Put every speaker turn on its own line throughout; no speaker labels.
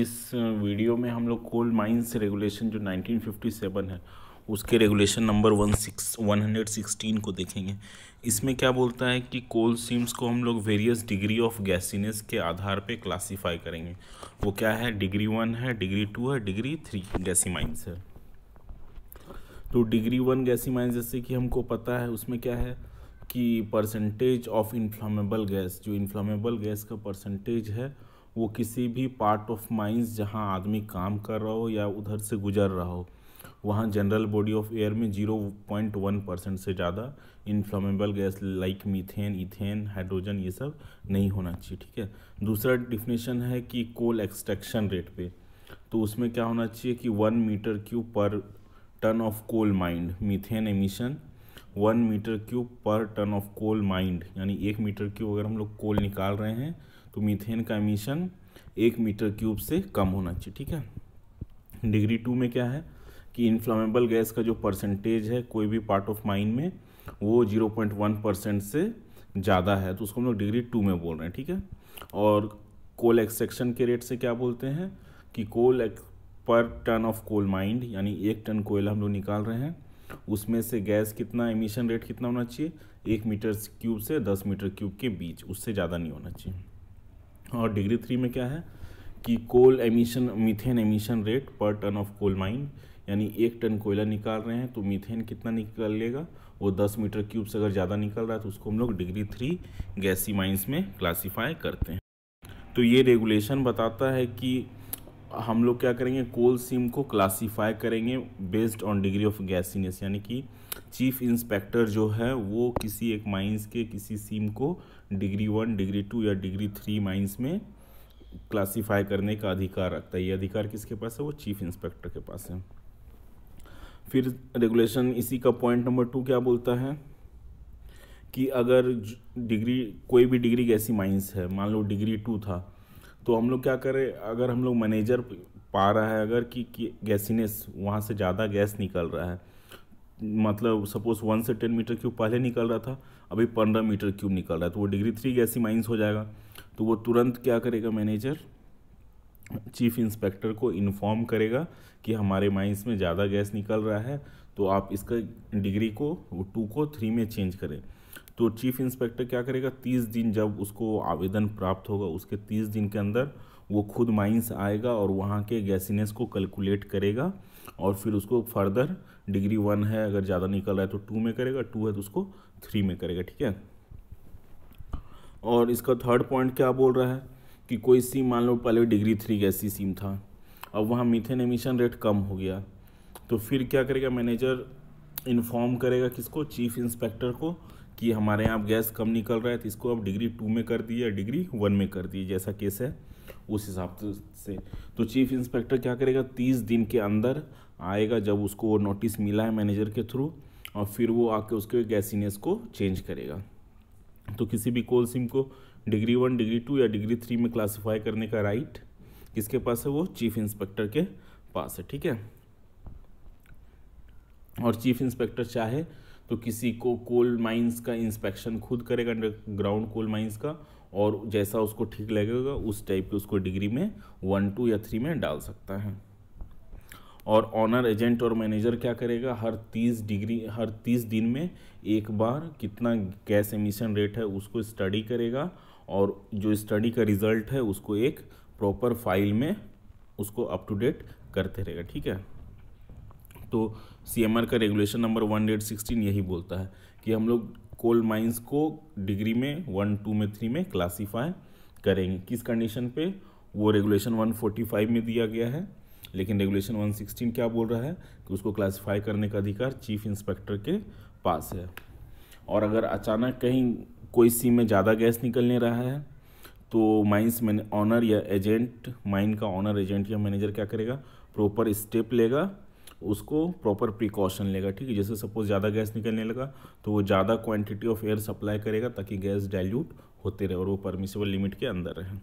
इस वीडियो में हम लोग कोल माइंस रेगुलेशन जो 1957 है उसके regulation number one six one hundred sixteen को देखेंगे इसमें क्या बोलता है कि कोल सीम्स को हम लोग वेरियस डिग्री ऑफ गैसीनेस के आधार पे क्लासिफाई करेंगे वो क्या है डिग्री वन है डिग्री टू है डिग्री थ्री गैसी माइंस है तो डिग्री वन गैसी माइंस जैसे कि हमको पता है उसमें क्या है कि परसेंटेज ऑफ इन्फ्लामेबल गैस जो इन्फ्लामेबल गैस का परसेंटेज है वो किसी भी पार्ट ऑफ माइंस जहाँ आदमी काम कर रहा हो या उधर से गुजर रहा हो वहाँ जनरल बॉडी ऑफ एयर में जीरो पॉइंट वन परसेंट से ज़्यादा inflammable gas like methane ethane hydrogen ये सब नहीं होना चाहिए ठीक है दूसरा डिफिनेशन है कि कोल एक्सट्रैक्शन रेट पे तो उसमें क्या होना चाहिए कि one metre cube per ton of coal mined methane emission one metre cube per ton of coal mined यानी एक मीटर क्यूब अगर हम लोग कोल निकाल रहे हैं तो मीथेन का एमिशन एक मीटर क्यूब से कम होना चाहिए ठीक है डिग्री टू में क्या है कि इन्फ्लामेबल गैस का जो परसेंटेज है कोई भी पार्ट ऑफ माइंड में वो जीरो पॉइंट वन परसेंट से ज़्यादा है तो उसको हम लोग डिग्री टू में बोल रहे हैं ठीक है और कोल एक्सेक्शन के रेट से क्या बोलते हैं कि कोल पर टन ऑफ कोल माइंड यानी एक टन कोयला हम लोग निकाल रहे हैं उसमें से गैस कितना एमिशन रेट कितना होना चाहिए एक मीटर क्यूब से दस मीटर क्यूब के बीच उससे ज़्यादा नहीं होना चाहिए और डिग्री थ्री में क्या है कि coal emission methane emission rate per ton of coal mine यानी एक टन कोयला निकाल रहे हैं तो मीथेन कितना निकल लेगा वो 10 मीटर क्यूब से अगर ज़्यादा निकल रहा है तो उसको हम लोग डिग्री थ्री गैसी माइंस में क्लासीफाई करते हैं तो ये रेगुलेशन बताता है कि हम लोग क्या करेंगे कोल सीम को क्लासीफाई करेंगे based on degree of gassiness यानी कि चीफ इंस्पेक्टर जो है वो किसी एक माइंस के किसी सीम को डिग्री वन डिग्री टू या डिग्री थ्री माइंस में क्लासीफाई करने का अधिकार रखता है ये अधिकार किसके पास है वो चीफ इंस्पेक्टर के पास है फिर रेगुलेशन इसी का पॉइंट नंबर टू क्या बोलता है कि अगर डिग्री कोई भी डिग्री गैसी माइंस है मान लो डिग्री टू था तो हम लोग क्या करें अगर हम लोग मैनेजर पा रहा है अगर कि, गैसीनेस वहाँ से ज़्यादा गैस निकल रहा है मतलब सपोज वन से टेन मीटर क्यूब पहले निकल रहा था अभी पंद्रह मीटर क्यूब निकल रहा है तो वो डिग्री थ्री गैसी माइंस हो जाएगा तो वो तुरंत क्या करेगा मैनेजर चीफ इंस्पेक्टर को इन्फॉर्म करेगा कि हमारे माइंस में ज़्यादा गैस निकल रहा है तो आप इसका डिग्री को टू को थ्री में चेंज करें तो चीफ इंस्पेक्टर क्या करेगा तीस दिन जब उसको आवेदन प्राप्त होगा उसके तीस दिन के अंदर वो खुद माइंस आएगा और वहाँ के गैसीनेस को कैलकुलेट करेगा और फिर उसको फर्दर डिग्री वन है अगर ज़्यादा निकल रहा है तो टू में करेगा टू है तो उसको थ्री में करेगा ठीक है और इसका थर्ड पॉइंट क्या बोल रहा है कि कोई सीम मान लो पहले डिग्री थ्री गैसी सीम था अब वहाँ मीथेन एमिशन रेट कम हो गया तो फिर क्या करेगा मैनेजर इन्फॉर्म करेगा किसको चीफ इंस्पेक्टर को कि हमारे यहाँ गैस कम निकल रहा है तो इसको आप डिग्री टू में कर दिए या डिग्री वन में कर दिए जैसा केस है उस हिसाब से तो चीफ इंस्पेक्टर क्या करेगा तीस दिन के अंदर आएगा जब उसको वो नोटिस मिला है मैनेजर के थ्रू और फिर वो आके उसके गैसीनेस को चेंज करेगा तो किसी भी कोल सिम को डिग्री वन डिग्री टू या डिग्री थ्री में क्लासीफाई करने का राइट किसके पास है वो चीफ इंस्पेक्टर के पास है ठीक है और चीफ इंस्पेक्टर चाहे तो किसी को कोल माइंस का इंस्पेक्शन खुद करेगा अंडरग्राउंड कोल माइंस का और जैसा उसको ठीक लगेगा उस टाइप के उसको डिग्री में वन टू या थ्री में डाल सकता है और ऑनर एजेंट और मैनेजर क्या करेगा हर तीस डिग्री हर तीस दिन में एक बार कितना गैस एमिशन रेट है उसको स्टडी करेगा और जो स्टडी का रिजल्ट है उसको एक प्रॉपर फाइल में उसको अप टू डेट करते रहेगा ठीक है तो सी का रेगुलेशन नंबर वन सिक्सटीन यही बोलता है कि हम लोग कोल माइंस को डिग्री में वन टू में थ्री में क्लासीफाई करेंगे किस कंडीशन पे वो रेगुलेशन 145 में दिया गया है लेकिन रेगुलेशन 116 क्या बोल रहा है कि उसको क्लासीफाई करने का अधिकार चीफ इंस्पेक्टर के पास है और अगर अचानक कहीं कोई सी में ज़्यादा गैस निकलने रहा है तो माइंस मैन ऑनर या एजेंट माइन का ऑनर एजेंट या मैनेजर क्या करेगा प्रॉपर स्टेप लेगा उसको प्रॉपर प्रिकॉशन लेगा ठीक है जैसे सपोज ज़्यादा गैस निकलने लगा तो वो ज़्यादा क्वांटिटी ऑफ एयर सप्लाई करेगा ताकि गैस डाइल्यूट होते रहे और वो परमिसेबल लिमिट के अंदर रहे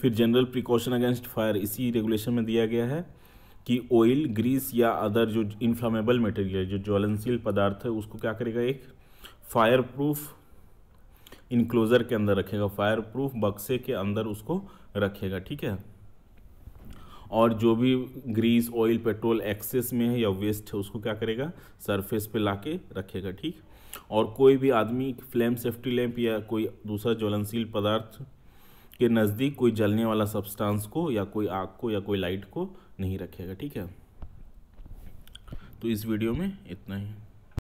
फिर जनरल प्रिकॉशन अगेंस्ट फायर इसी रेगुलेशन में दिया गया है कि ऑयल ग्रीस या अदर जो इन्फ्लामेबल मटेरियल जो ज्वलनशील पदार्थ है उसको क्या करेगा एक फायर प्रूफ इनक्लोज़र के अंदर रखेगा फायर प्रूफ बक्से के अंदर उसको रखेगा ठीक है और जो भी ग्रीस ऑयल पेट्रोल एक्सेस में है या वेस्ट है उसको क्या करेगा सरफेस पे ला के रखेगा ठीक और कोई भी आदमी फ्लेम सेफ्टी लैंप या कोई दूसरा ज्वलनशील पदार्थ के नज़दीक कोई जलने वाला सब्सटेंस को या कोई आग को या कोई लाइट को नहीं रखेगा ठीक है तो इस वीडियो में इतना ही